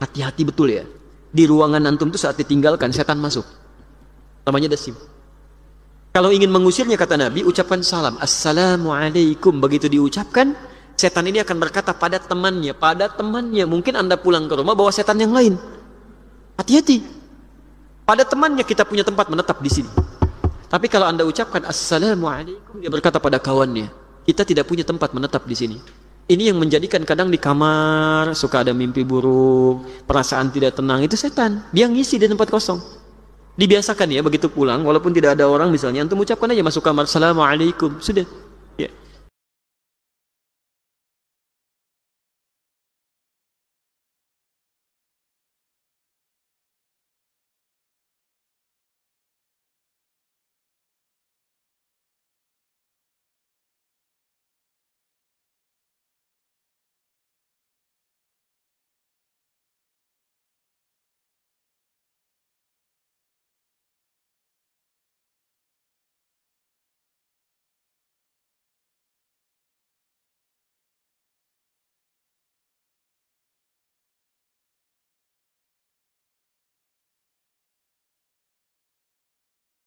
Hati-hati betul ya. Di ruangan antum itu saat ditinggalkan setan masuk. Namanya dasim. Kalau ingin mengusirnya kata Nabi, ucapkan salam. Assalamualaikum. Begitu diucapkan, setan ini akan berkata pada temannya, pada temannya. Mungkin Anda pulang ke rumah bawa setan yang lain. Hati-hati. Pada temannya kita punya tempat menetap di sini. Tapi kalau Anda ucapkan Assalamualaikum, dia berkata pada kawannya, kita tidak punya tempat menetap di sini. Ini yang menjadikan kadang di kamar suka ada mimpi buruk, perasaan tidak tenang itu setan. Dia ngisi di tempat kosong. Dibiasakan ya begitu pulang walaupun tidak ada orang misalnya antum ucapkan aja masuk kamar assalamualaikum sudah